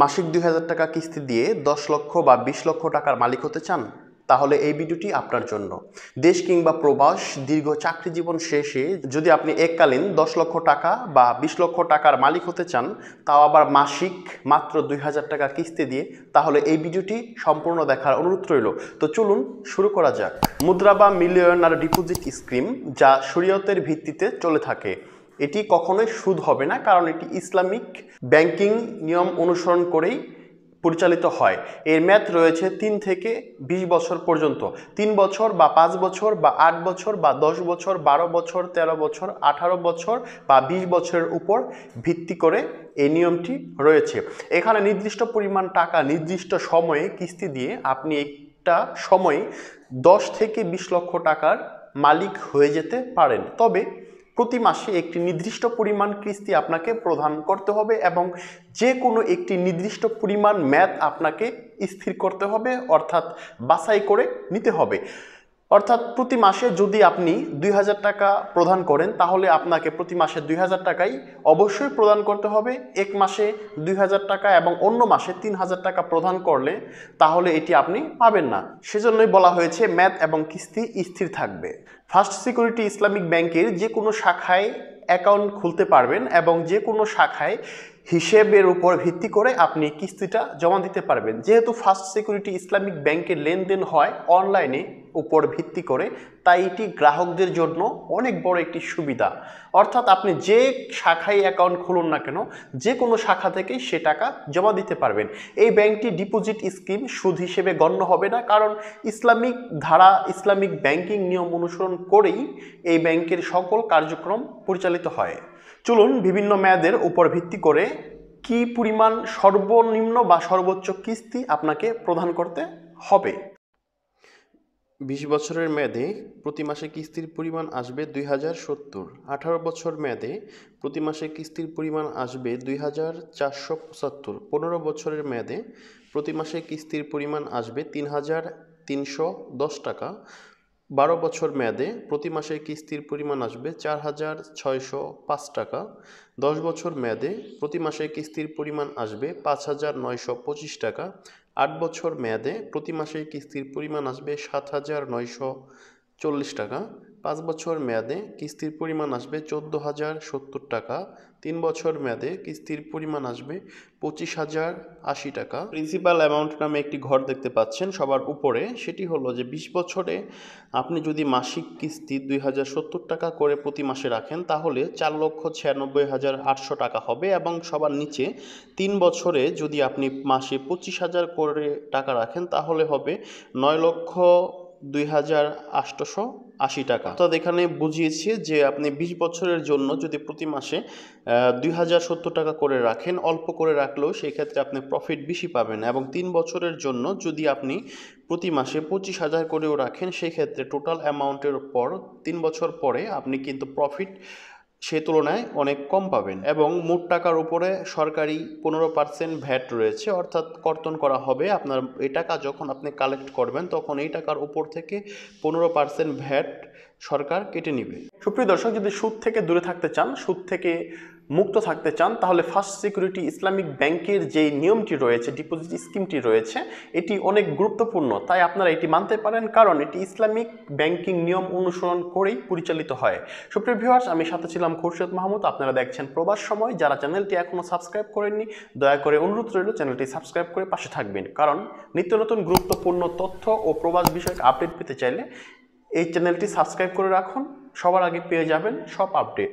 মাসিক দুই হাজার টাকা কিস্তি দিয়ে দশ লক্ষ বা বিশ লক্ষ টাকার মালিক হতে চান তাহলে এই ভিডিওটি আপনার জন্য দেশ কিংবা প্রবাস দীর্ঘ চাকরি জীবন শেষে যদি আপনি এককালীন দশ লক্ষ টাকা বা বিশ লক্ষ টাকার মালিক হতে চান তাও আবার মাসিক মাত্র দুই হাজার টাকা কিস্তি দিয়ে তাহলে এই ভিডিওটি সম্পূর্ণ দেখার অনুরোধ রইল তো চলুন শুরু করা যাক মুদ্রা বা মিলিয়নার ডিপোজিট স্কিম যা শরীয়তের ভিত্তিতে চলে থাকে এটি কখনোই সুদ হবে না কারণ এটি ইসলামিক ব্যাংকিং নিয়ম অনুসরণ করেই পরিচালিত হয় এর ম্যাথ রয়েছে তিন থেকে ২০ বছর পর্যন্ত তিন বছর বা পাঁচ বছর বা আট বছর বা দশ বছর ১২ বছর ১৩ বছর ১৮ বছর বা ২০ বছরের উপর ভিত্তি করে এই নিয়মটি রয়েছে এখানে নির্দিষ্ট পরিমাণ টাকা নির্দিষ্ট সময়ে কিস্তি দিয়ে আপনি একটা সময়ে দশ থেকে ২০ লক্ষ টাকার মালিক হয়ে যেতে পারেন তবে প্রতি মাসে একটি নির্দিষ্ট পরিমাণ কিস্তি আপনাকে প্রদান করতে হবে এবং যে কোনো একটি নির্দিষ্ট পরিমাণ ম্যাথ আপনাকে স্থির করতে হবে অর্থাৎ বাছাই করে নিতে হবে অর্থাৎ প্রতি মাসে যদি আপনি দুই হাজার টাকা প্রদান করেন তাহলে আপনাকে প্রতি মাসে দুই হাজার টাকাই অবশ্যই প্রদান করতে হবে এক মাসে দুই হাজার টাকা এবং অন্য মাসে তিন হাজার টাকা প্রদান করলে তাহলে এটি আপনি পাবেন না সেজন্যই বলা হয়েছে ম্যাথ এবং কিস্তি স্থির থাকবে ফার্স্ট সিকিউরিটি ইসলামিক ব্যাংকের যে কোনো শাখায় অ্যাকাউন্ট খুলতে পারবেন এবং যে কোনো শাখায় হিসেবের উপর ভিত্তি করে আপনি কিস্তিটা জমা দিতে পারবেন যেহেতু ফার্স্ট সিকিউরিটি ইসলামিক ব্যাংকের লেনদেন হয় অনলাইনে উপর ভিত্তি করে তাই এটি গ্রাহকদের জন্য অনেক বড় একটি সুবিধা অর্থাৎ আপনি যে শাখায় অ্যাকাউন্ট খুলুন না কেন যে কোনো শাখা থেকে সে টাকা জমা দিতে পারবেন এই ব্যাংকটি ডিপোজিট স্কিম সুদ হিসেবে গণ্য হবে না কারণ ইসলামিক ধারা ইসলামিক ব্যাংকিং নিয়ম অনুসরণ করেই এই ব্যাংকের সকল কার্যক্রম পরিচালিত হয় চলুন বিভিন্ন মেয়াদের উপর ভিত্তি করে কি পরিমাণ সর্বনিম্ন বা সর্বোচ্চ কিস্তি আপনাকে প্রদান করতে হবে বিশ বছরের মেয়াদে প্রতি মাসে কিস্তির পরিমাণ আসবে দুই হাজার সত্তর আঠারো বছর মেয়াদে প্রতি মাসে কিস্তির পরিমাণ আসবে দুই হাজার চারশো পঁচাত্তর পনেরো বছরের মেয়াদে প্রতি মাসে কিস্তির পরিমাণ আসবে তিন হাজার তিনশো দশ টাকা বারো বছর মেয়াদে প্রতি মাসে কিস্তির পরিমাণ আসবে চার হাজার ছয়শো পাঁচ টাকা দশ বছর মেয়াদে প্রতি মাসে কিস্তির পরিমাণ আসবে পাঁচ হাজার নয়শো পঁচিশ টাকা আট বছর মেয়াদে প্রতি মাসে কিস্তির পরিমাণ আসবে সাত হাজার নয়শো চল্লিশ টাকা পাঁচ বছর মেয়াদে কিস্তির পরিমাণ আসবে চোদ্দ হাজার সত্তর টাকা তিন বছর মেয়াদে কিস্তির পরিমাণ আসবে পঁচিশ হাজার আশি টাকা প্রিন্সিপাল অ্যামাউন্ট নামে একটি ঘর দেখতে পাচ্ছেন সবার উপরে সেটি হলো যে বিশ বছরে আপনি যদি মাসিক কিস্তি দুই হাজার সত্তর টাকা করে প্রতি মাসে রাখেন তাহলে চার লক্ষ ছিয়ানব্বই হাজার আটশো টাকা হবে এবং সবার নিচে তিন বছরে যদি আপনি মাসে পঁচিশ হাজার করে টাকা রাখেন তাহলে হবে নয় লক্ষ দুই হাজার আটশোশো আশি টাকা অর্থাৎ এখানে বুঝিয়েছি যে আপনি বিশ বছরের জন্য যদি প্রতি মাসে দুই হাজার সত্তর টাকা করে রাখেন অল্প করে রাখলেও সেক্ষেত্রে আপনি প্রফিট বেশি পাবেন এবং তিন বছরের জন্য যদি আপনি প্রতি মাসে পঁচিশ হাজার করেও রাখেন সেক্ষেত্রে টোটাল অ্যামাউন্টের পর তিন বছর পরে আপনি কিন্তু প্রফিট সে তুলনায় অনেক কম পাবেন এবং মোট টাকার উপরে সরকারি পনেরো পার্সেন্ট ভ্যাট রয়েছে অর্থাৎ কর্তন করা হবে আপনার এই টাকা যখন আপনি কালেক্ট করবেন তখন এই টাকার উপর থেকে পনেরো পার্সেন্ট ভ্যাট সরকার কেটে নিবে সুপ্রিয় দর্শক যদি সুদ থেকে দূরে থাকতে চান সুদ থেকে মুক্ত থাকতে চান তাহলে ফার্স্ট সিকিউরিটি ইসলামিক ব্যাংকের যে নিয়মটি রয়েছে ডিপোজিট স্কিমটি রয়েছে এটি অনেক গুরুত্বপূর্ণ তাই আপনারা এটি মানতে পারেন কারণ এটি ইসলামিক ব্যাংকিং নিয়ম অনুসরণ করেই পরিচালিত হয় সুপ্রিয় ভিউয়ার্স আমি সাথে ছিলাম খুরশেদ মাহমুদ আপনারা দেখছেন প্রবাস সময় যারা চ্যানেলটি এখনও সাবস্ক্রাইব করেননি দয়া করে অনুরোধ রইল চ্যানেলটি সাবস্ক্রাইব করে পাশে থাকবেন কারণ নিত্য নতুন গুরুত্বপূর্ণ তথ্য ও প্রবাস বিষয়ক আপডেট পেতে চাইলে এই চ্যানেলটি সাবস্ক্রাইব করে রাখুন সবার আগে পেয়ে যাবেন সব আপডেট